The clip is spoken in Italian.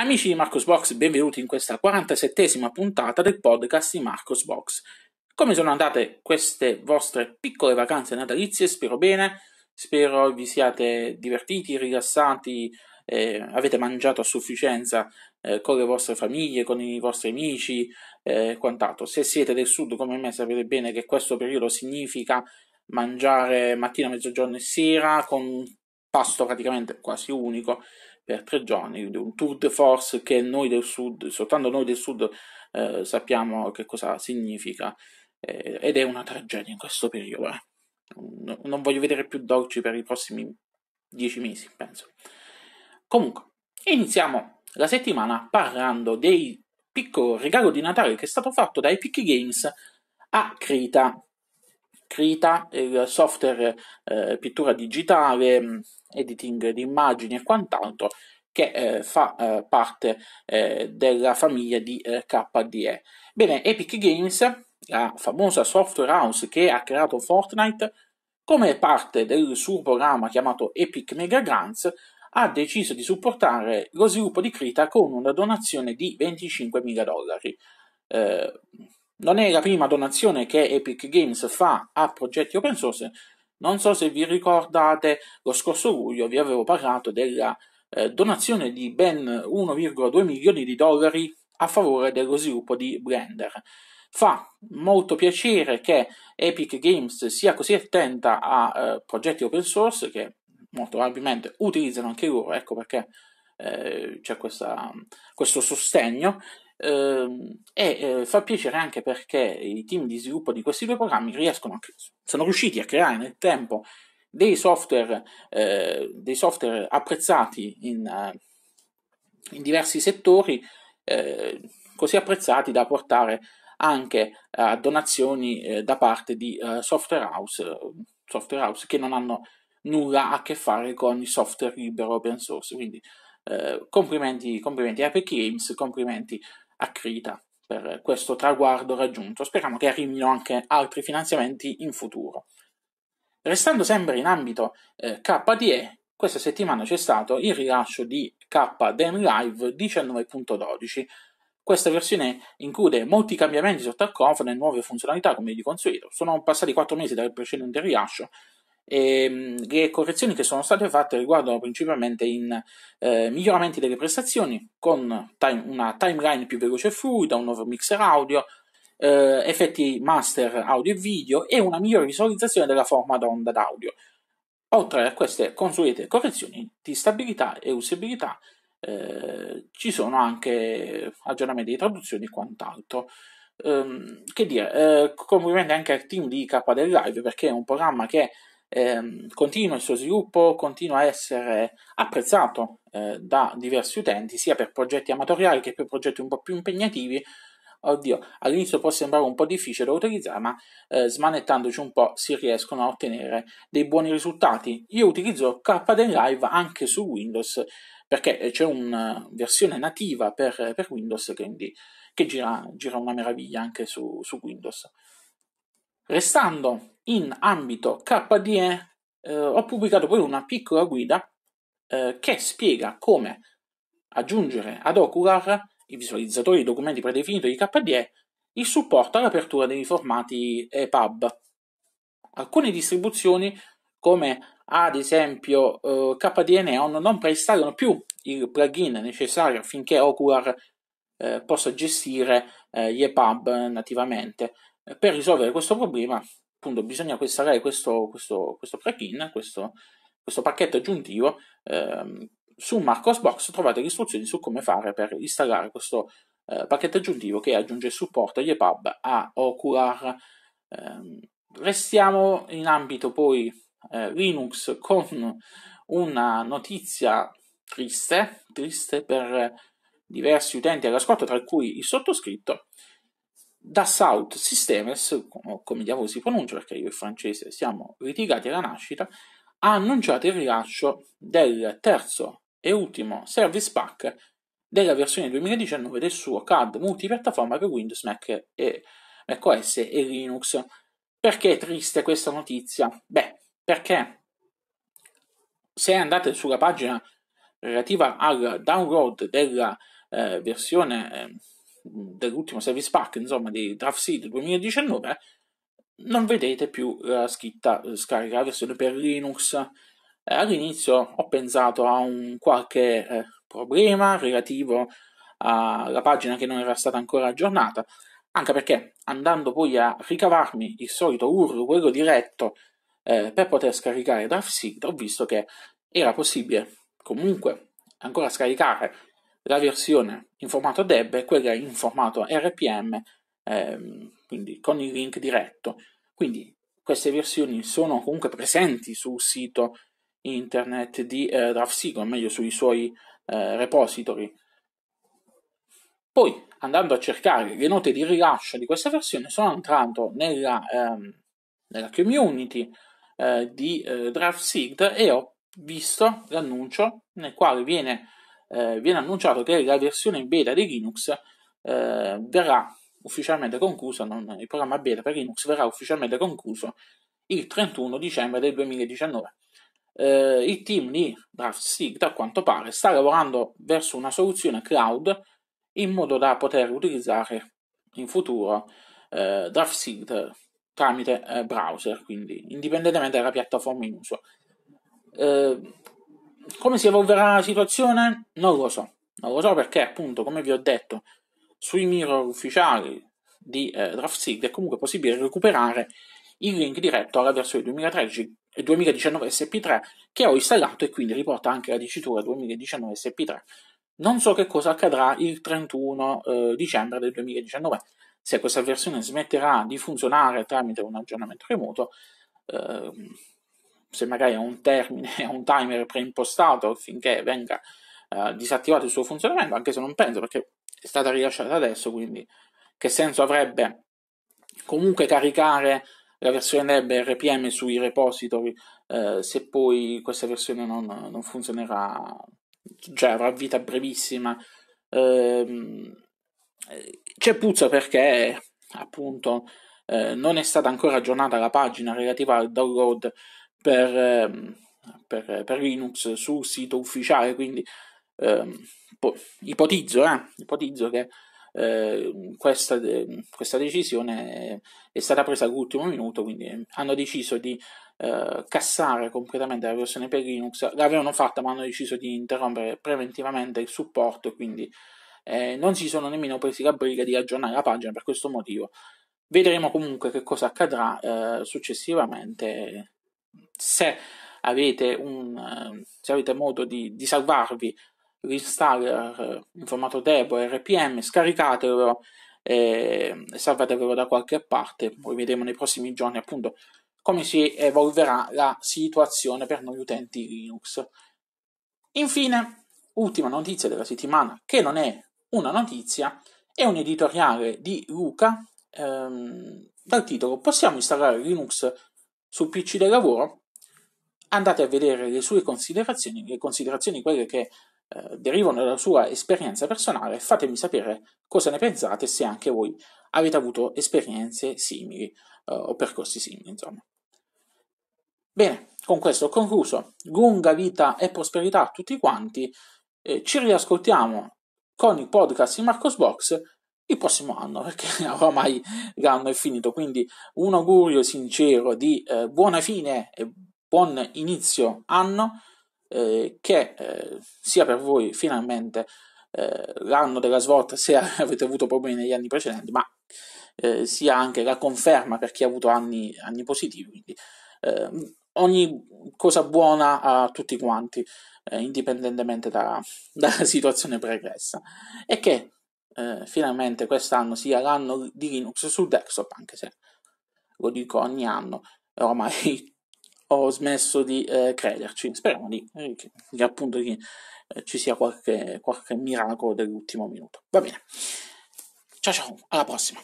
Amici di Marcos Box, benvenuti in questa 47esima puntata del podcast di Marcos Box. Come sono andate queste vostre piccole vacanze natalizie? Spero bene, spero vi siate divertiti, rilassati, eh, avete mangiato a sufficienza eh, con le vostre famiglie, con i vostri amici e eh, quant'altro. Se siete del sud come me sapete bene che questo periodo significa mangiare mattina, mezzogiorno e sera con pasto praticamente quasi unico per tre giorni, un tour de force che noi del sud, soltanto noi del sud eh, sappiamo che cosa significa eh, ed è una tragedia in questo periodo. Eh. Non voglio vedere più dolci per i prossimi dieci mesi, penso. Comunque, iniziamo la settimana parlando del piccolo regalo di Natale che è stato fatto dai Picky Games a Creta. Krita, il software eh, pittura digitale, mm, editing di immagini e quant'altro che eh, fa eh, parte eh, della famiglia di eh, KDE. Bene, Epic Games, la famosa software house che ha creato Fortnite, come parte del suo programma chiamato Epic Mega Grants, ha deciso di supportare lo sviluppo di Krita con una donazione di 25.000 dollari. Eh, non è la prima donazione che Epic Games fa a progetti open source. Non so se vi ricordate, lo scorso luglio vi avevo parlato della eh, donazione di ben 1,2 milioni di dollari a favore dello sviluppo di Blender. Fa molto piacere che Epic Games sia così attenta a eh, progetti open source che molto probabilmente utilizzano anche loro, ecco perché eh, c'è questa, questo sostegno Ehm, e eh, fa piacere anche perché i team di sviluppo di questi due programmi riescono, sono riusciti a creare nel tempo dei software, eh, dei software apprezzati in, eh, in, diversi settori, eh, così apprezzati da portare anche a donazioni eh, da parte di eh, software house, software house che non hanno nulla a che fare con il software libero open source. Quindi complimenti, complimenti a Epic Games, complimenti a Crita per questo traguardo raggiunto. Speriamo che arrivino anche altri finanziamenti in futuro. Restando sempre in ambito eh, KDE, questa settimana c'è stato il rilascio di KDM Live 19.12. Questa versione include molti cambiamenti sotto al cofano e nuove funzionalità, come di consueto. Sono passati 4 mesi dal precedente rilascio e, ehm, le correzioni che sono state fatte riguardano principalmente in eh, miglioramenti delle prestazioni con time, una timeline più veloce e fluida, un nuovo mixer audio, eh, effetti master audio e video e una migliore visualizzazione della forma d'onda d'audio. Oltre a queste consuete correzioni di stabilità e usabilità, eh, ci sono anche aggiornamenti di traduzioni e quant'altro. Um, che dire, eh, complimenti anche al team di KDL Live perché è un programma che ehm, continua il suo sviluppo, continua a essere apprezzato eh, da diversi utenti, sia per progetti amatoriali che per progetti un po' più impegnativi. Oddio, all'inizio può sembrare un po' difficile da utilizzare, ma eh, smanettandoci un po' si riescono a ottenere dei buoni risultati. Io utilizzo KDN Live anche su Windows perché eh, c'è una eh, versione nativa per, per Windows quindi, che gira, gira, una meraviglia anche su, su Windows. Restando in ambito KDE eh, ho pubblicato poi una piccola guida eh, che spiega come aggiungere ad Ocular i visualizzatori di documenti predefiniti di KDE il supporto all'apertura dei formati EPUB. Alcune distribuzioni, come ad esempio eh, KDE Neon, non preinstallano più il plugin necessario affinché Ocular eh, possa gestire eh, gli EPUB nativamente. Per risolvere questo problema appunto bisogna installare questo, questo, questo plugin, questo, questo, pacchetto aggiuntivo. Ehm, su Marcosbox trovate le istruzioni su come fare per installare questo eh, pacchetto aggiuntivo che aggiunge supporto agli EPUB a Ocular. Ehm, restiamo in ambito poi eh, Linux con una notizia triste, triste per diversi utenti all'ascolto, tra cui il sottoscritto, Dassault Systems, come diavolo si pronuncia perché io e il francese siamo litigati alla nascita, ha annunciato il rilascio del terzo e ultimo service pack della versione 2019 del suo CAD multipiattaforma per Windows, Mac e macOS e Linux. Perché è triste questa notizia? Beh, perché se andate sulla pagina relativa al download della eh, versione eh, dell'ultimo service pack, insomma, di Draft Seed 2019, non vedete più la scritta eh, scarica la versione per Linux. Eh, all'inizio ho pensato a un qualche eh, problema relativo alla pagina che non era stata ancora aggiornata, anche perché andando poi a ricavarmi il solito URL, quello diretto, eh, per poter scaricare DraftSeed, ho visto che era possibile comunque ancora scaricare la versione in formato DEB e quella in formato RPM, ehm, quindi con il link diretto. Quindi queste versioni sono comunque presenti sul sito internet di eh, DraftSeeker, o meglio sui suoi eh, repository. Poi, andando a cercare le note di rilascio di questa versione, sono entrato nella, ehm, nella community eh, di eh, DraftSeed e ho visto l'annuncio nel quale viene eh, viene annunciato che la versione beta di Linux eh, verrà ufficialmente conclusa, non, il programma beta per Linux verrà ufficialmente concluso il 31 dicembre del 2019. Eh, il team di DraftSig, a quanto pare, sta lavorando verso una soluzione cloud in modo da poter utilizzare in futuro eh, DraftSig tramite eh, browser, quindi indipendentemente dalla piattaforma in uso. Eh, come si evolverà la situazione? Non lo so, non lo so perché appunto, come vi ho detto, sui mirror ufficiali di eh, DraftSig è comunque possibile recuperare il link diretto alla versione 2013 2019 SP3 che ho installato e quindi riporta anche la dicitura 2019 SP3. Non so che cosa accadrà il 31 eh, dicembre del 2019, se questa versione smetterà di funzionare tramite un aggiornamento remoto. Eh, se magari ha un termine, ha un timer preimpostato affinché venga eh, disattivato il suo funzionamento, anche se non penso perché è stata rilasciata adesso, quindi che senso avrebbe comunque caricare la versione web RPM sui repository eh, se poi questa versione non, non, funzionerà, cioè avrà vita brevissima. Eh, c'è puzza perché appunto eh, non è stata ancora aggiornata la pagina relativa al download per, ehm, per, per Linux sul sito ufficiale, quindi ehm, ipotizzo, eh, ipotizzo, che eh, questa, questa, decisione è, stata presa all'ultimo minuto, quindi hanno deciso di eh, cassare completamente la versione per Linux, l'avevano fatta ma hanno deciso di interrompere preventivamente il supporto e quindi eh, non si sono nemmeno presi la briga di aggiornare la pagina per questo motivo. Vedremo comunque che cosa accadrà eh, successivamente se avete, un, eh, se avete modo di, di salvarvi l'installer eh, in formato Debo RPM, scaricatelo eh, e salvatevelo da qualche parte. Poi vedremo nei prossimi giorni appunto come si evolverà la situazione per noi utenti Linux. Infine, ultima notizia della settimana, che non è una notizia, è un editoriale di Luca ehm, dal titolo Possiamo installare Linux sul PC del lavoro? andate a vedere le sue considerazioni, le considerazioni quelle che eh, derivano dalla sua esperienza personale, fatemi sapere cosa ne pensate se anche voi avete avuto esperienze simili eh, o percorsi simili, insomma. Bene, con questo ho concluso. Lunga vita e prosperità a tutti quanti. Eh, ci riascoltiamo con il podcast di Marcos Box il prossimo anno, perché oramai l'anno è finito. Quindi un augurio sincero di eh, buona fine e buon inizio anno, eh, che eh, sia per voi finalmente eh, l'anno della svolta se avete avuto problemi negli anni precedenti, ma eh, sia anche la conferma per chi ha avuto anni, anni positivi. Quindi eh, ogni cosa buona a tutti quanti, eh, indipendentemente da, dalla situazione pregressa. E che finalmente quest'anno sia l'anno di Linux sul desktop, anche se lo dico ogni anno, ormai ho smesso di eh, crederci. Speriamo di, eh, che, appunto che eh, ci sia qualche, qualche miracolo dell'ultimo minuto. Va bene. Ciao ciao, alla prossima.